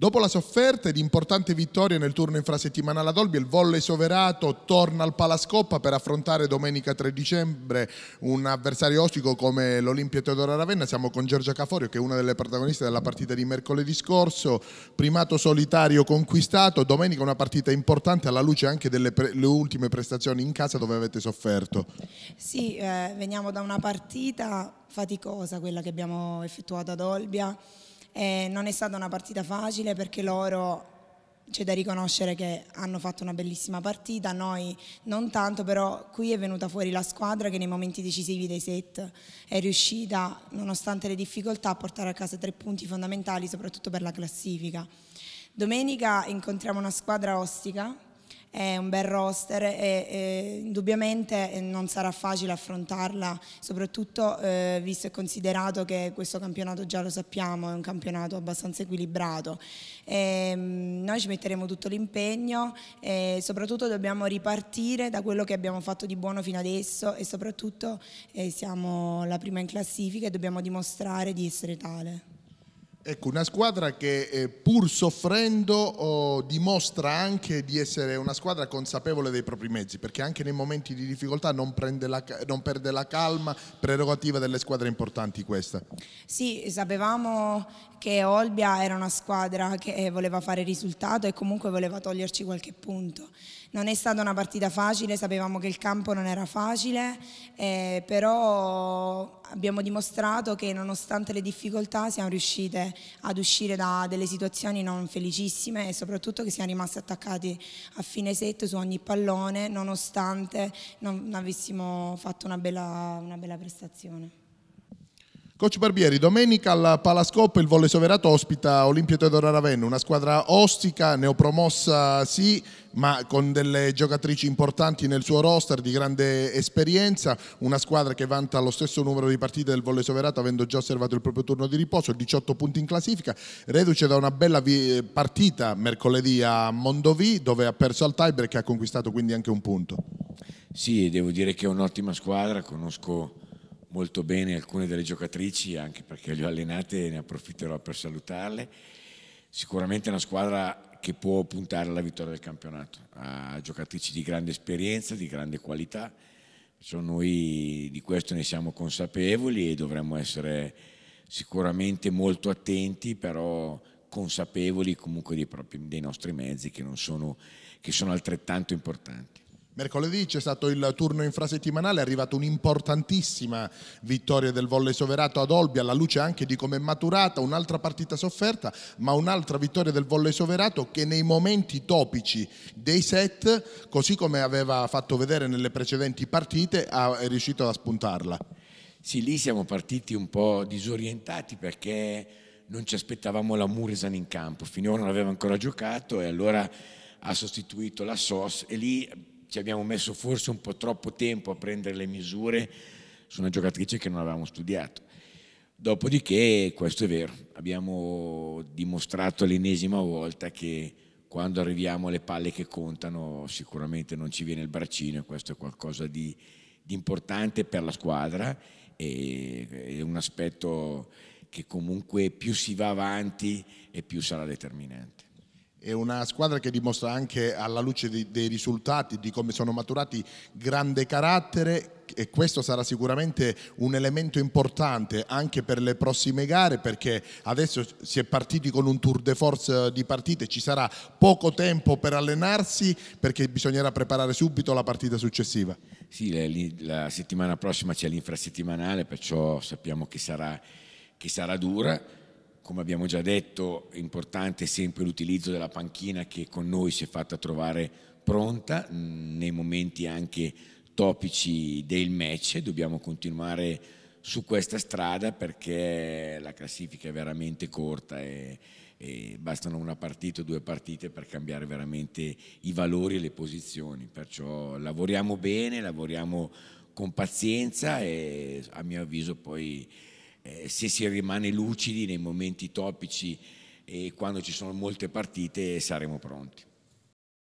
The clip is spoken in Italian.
Dopo la sofferta ed importante vittoria nel turno infrasettimanale ad Olbia, il volley soverato torna al Palascoppa per affrontare domenica 3 dicembre un avversario ostico come l'Olimpia Teodora Ravenna. Siamo con Giorgia Caforio che è una delle protagoniste della partita di mercoledì scorso, primato solitario conquistato, domenica una partita importante alla luce anche delle pre ultime prestazioni in casa dove avete sofferto. Sì, eh, veniamo da una partita faticosa, quella che abbiamo effettuato ad Olbia e non è stata una partita facile perché loro c'è da riconoscere che hanno fatto una bellissima partita, noi non tanto, però qui è venuta fuori la squadra che nei momenti decisivi dei set è riuscita, nonostante le difficoltà, a portare a casa tre punti fondamentali, soprattutto per la classifica. Domenica incontriamo una squadra ostica è un bel roster e, e indubbiamente eh, non sarà facile affrontarla, soprattutto eh, visto e considerato che questo campionato già lo sappiamo, è un campionato abbastanza equilibrato. E, ehm, noi ci metteremo tutto l'impegno e soprattutto dobbiamo ripartire da quello che abbiamo fatto di buono fino adesso e soprattutto eh, siamo la prima in classifica e dobbiamo dimostrare di essere tale. Ecco, una squadra che eh, pur soffrendo oh, dimostra anche di essere una squadra consapevole dei propri mezzi, perché anche nei momenti di difficoltà non, la, non perde la calma, prerogativa delle squadre importanti questa. Sì, sapevamo che Olbia era una squadra che voleva fare risultato e comunque voleva toglierci qualche punto. Non è stata una partita facile, sapevamo che il campo non era facile, eh, però abbiamo dimostrato che nonostante le difficoltà siamo riuscite ad uscire da delle situazioni non felicissime e soprattutto che siamo rimasti attaccati a fine set su ogni pallone nonostante non avessimo fatto una bella, una bella prestazione. Coach Barbieri, domenica al Palascopo il Volle Soverato ospita Olimpia Teodora Ravenna, una squadra ostica, neopromossa sì, ma con delle giocatrici importanti nel suo roster di grande esperienza, una squadra che vanta lo stesso numero di partite del Volle Soverato avendo già osservato il proprio turno di riposo, 18 punti in classifica, reduce da una bella partita mercoledì a Mondovì dove ha perso al Tiber e ha conquistato quindi anche un punto. Sì, devo dire che è un'ottima squadra, conosco molto bene alcune delle giocatrici, anche perché le ho allenate e ne approfitterò per salutarle. Sicuramente è una squadra che può puntare alla vittoria del campionato, ha giocatrici di grande esperienza, di grande qualità, so, noi di questo ne siamo consapevoli e dovremmo essere sicuramente molto attenti, però consapevoli comunque dei, propri, dei nostri mezzi che sono, che sono altrettanto importanti. Mercoledì c'è stato il turno infrasettimanale, è arrivata un'importantissima vittoria del volle soverato ad Olbia, alla luce anche di come è maturata un'altra partita sofferta, ma un'altra vittoria del volle soverato che nei momenti topici dei set, così come aveva fatto vedere nelle precedenti partite, è riuscito a spuntarla. Sì, lì siamo partiti un po' disorientati perché non ci aspettavamo la Muresan in campo, finora non aveva ancora giocato e allora ha sostituito la SOS e lì ci abbiamo messo forse un po' troppo tempo a prendere le misure su una giocatrice che non avevamo studiato. Dopodiché, questo è vero, abbiamo dimostrato l'ennesima volta che quando arriviamo alle palle che contano sicuramente non ci viene il braccino e questo è qualcosa di, di importante per la squadra e è un aspetto che comunque più si va avanti e più sarà determinante. È una squadra che dimostra anche alla luce dei risultati, di come sono maturati, grande carattere e questo sarà sicuramente un elemento importante anche per le prossime gare perché adesso si è partiti con un tour de force di partite, ci sarà poco tempo per allenarsi perché bisognerà preparare subito la partita successiva. Sì, la settimana prossima c'è l'infrasettimanale, perciò sappiamo che sarà, che sarà dura come abbiamo già detto, è importante sempre l'utilizzo della panchina che con noi si è fatta trovare pronta mm, nei momenti anche topici del match. Dobbiamo continuare su questa strada perché la classifica è veramente corta e, e bastano una partita o due partite per cambiare veramente i valori e le posizioni. Perciò lavoriamo bene, lavoriamo con pazienza e a mio avviso poi eh, se si rimane lucidi nei momenti topici e quando ci sono molte partite saremo pronti.